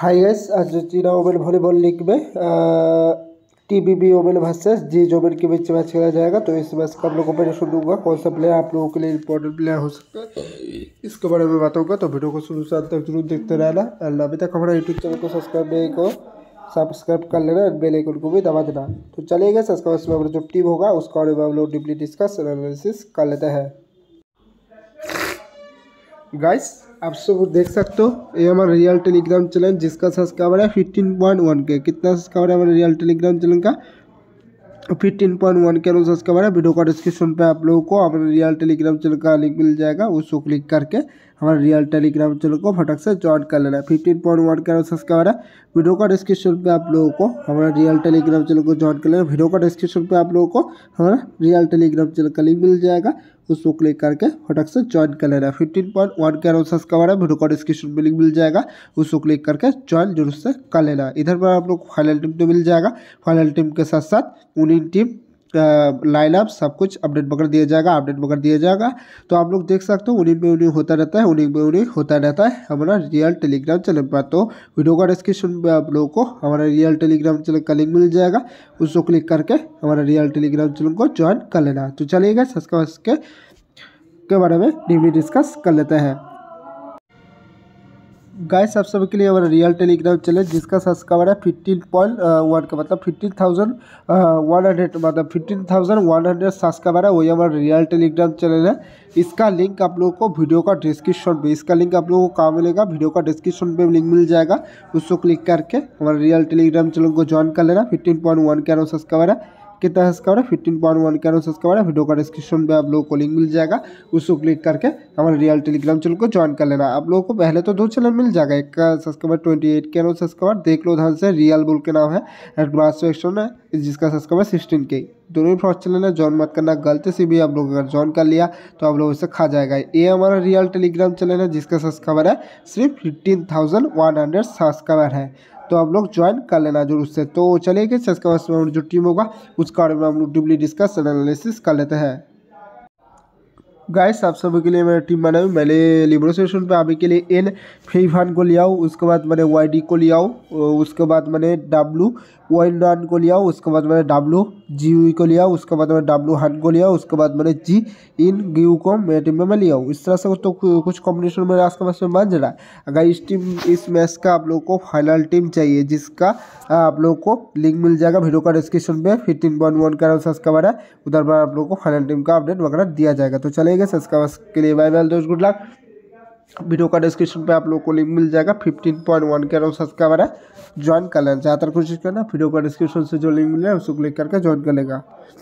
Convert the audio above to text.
high guys आज चीना oval volleyball league में T B B oval versus जीज ओवल के बीच मैच खेला जाएगा तो इस मैच का आप लोगों को मैं रिव्यू दूंगा कौन सा प्लेयर आप लोगों के लिए इंपॉर्टेंट प्लेयर हो सकता है इसके बारे में बताऊंगा तो वीडियो को शुरू से तक जरूर देखते रहना एंड अभी तक हमारा यूट्यूब चैनल को सब्सक्राइब नहीं को सब्सक्राइब कर लेना एंड बेल आइकन को भी दबा देना तो चलेगा सब्सक्राइब में हमारा जो टीम होगा उसके बारे में हम लोग डीपली डिस्कस एनालिसिस कर लेते हैं गाइस आप सब देख सकते हो ये हमारा रियल टेलीग्राम चैनल जिसका सब्सक्राइबर है फिफ्टीन पॉइंट वन के कितना सब्सक्राइबर है हमारे रियल टेलीग्राम चैनल का फिफ्टीन पॉइंट वन के अनुसार उसके वीडियो का डिस्क्रिप्शन पे आप लोगों को हमारे रियल टेलीग्राम चैनल का लिंक मिल जाएगा उसको क्लिक करके हमारे रियल टेलीग्राम चैनल को फटक से ज्वाइन कर लेना है फिफ्टीन पॉइंट वन के अनुसार है वीडियो का डिस्क्रिप्शन पे आप लोगों को हमारे रियल टेलीग्राम चैनल को ज्वाइन कर लेना वीडियो का डिस्क्रिप्शन पर आप लोगों को हमारा रियल टेलीग्राम चैनल का लिंक मिल जाएगा उसको क्लिक करके फटक से ज्वाइन कर लेना fifteen point one K around search करवाना मेरे को डिस्क्रिप्शन में लिंक मिल जाएगा उसको क्लिक करके ज्वाइन जरूर से कर लेना इधर पर आप लोग फाइनल टीम तो मिल जाएगा फाइनल टीम के साथ साथ उन्हीं टीम लाइनअप सब कुछ अपडेट पकड़ दिया जाएगा अपडेट पकड़ दिया जाएगा तो आप लोग देख सकते हो उन्हीं में उन्हीं होता रहता है उन्हीं में उन्हीं होता रहता है हमारा रियल टेलीग्राम चैनल पर तो वीडियो का डिस्क्रिप्शन में आप लोगों को हमारा रियल टेलीग्राम चैनल का लिंक मिल जाएगा उसको क्लिक करके हमारा रियल टेलीग्राम चैनल को ज्वाइन कर लेना तो चलिएगा सब्सक्राइब के बारे में डीपली डिस्कस कर लेते हैं गाइस आप के लिए हमारा रियल टेलीग्राम चैनल जिसका सब्सक्राइबर है फिफ्टीन पॉइंट वन का मतलब फिफ्टीन थाउजेंड वन हंड्रेड मतलब fifteen thousand one hundred subscriber है वही हमारा रियल टेलीग्राम चैनल है इसका लिंक आप लोगों को वीडियो का डिस्क्रिप्शन में इसका लिंक आप लोगों को कहाँ मिलेगा वीडियो का डिस्क्रिप्शन में लिंक मिल जाएगा उसको क्लिक करके हमारा रियल टेलीग्राम चैनल को ज्वाइन कर लेना fifteen point one K subscriber है कितना है फिफ्टीन पॉइंट वन के आरोप है वीडियो का डिस्क्रिप्शन में आप लोगों को लिंक मिल जाएगा उसको क्लिक करके हमारे रियल टेलीग्राम चैनल को ज्वाइन कर लेना आप लोगों को पहले तो दो चैनल मिल जाएगा एक का सब्सक्राइबर ट्वेंटी एट के आरोप सब्सक्राइबर देख लो ध्यान से रियल बुल के नाम है एडवांस सेक्शन है जिसका सब्सक्राइबर सिक्सटीन के दोनों ही फ्रॉड चैनल है ज्वाइन मत करना गलती से भी आप लोग अगर ज्वाइन कर लिया तो आप लोग उसे खा जाएगा ये हमारा रियल टेलीग्राम चैनल है जिसका सब्सक्राइबर है सिर्फ fifteen thousand one hundred subscriber है तो आप लोग ज्वाइन कर लेना जरूर उससे तो चलिए कि सस्का जो टीम होगा उसका हम लोग डिबली डिस्कस एनालिसिस कर लेते हैं गाइस आप सभी के लिए मैंने टीम बनाई मैंने लिब्रो सेशन पर आने के लिए एन फेफान को लिया उसके बाद मैंने वाई डी को लिया उसके बाद मैंने डब्लू वाई नान को लिया उसके बाद मैंने डब्लू जी e को लिया उसके बाद मैंने डब्लू हन को लिया उसके बाद मैंने जी इन ग्यू को मेरे टीम में मैं लिया इस तरह से तो कुछ कॉम्बिनेशन मेरे आज के मैच में बन रहा है अगर इस टीम इस मैच का आप लोगों को फाइनल टीम चाहिए जिसका आप लोगों को लिंक मिल जाएगा वीडियो का डिस्क्रिप्शन में फिफ्टीन पॉइंट वन का सब्सक्राइबर है उधर पर आप लोग को फाइनल टीम का अपडेट वगैरह दिया जाएगा तो चलेगा ठीक है सब्सक्राइब के लिए बाय बाय दोस्त गुड लक वीडियो का डिस्क्रिप्शन पे आप लोग को लिंक मिल जाएगा 15.1 के अराउंड सब्सक्राइबर है ज्वाइन कर लेना ज़्यादातर कोशिश करना वीडियो का डिस्क्रिप्शन से जो लिंक मिल रहा है उसको क्लिक करके ज्वाइन कर लेगा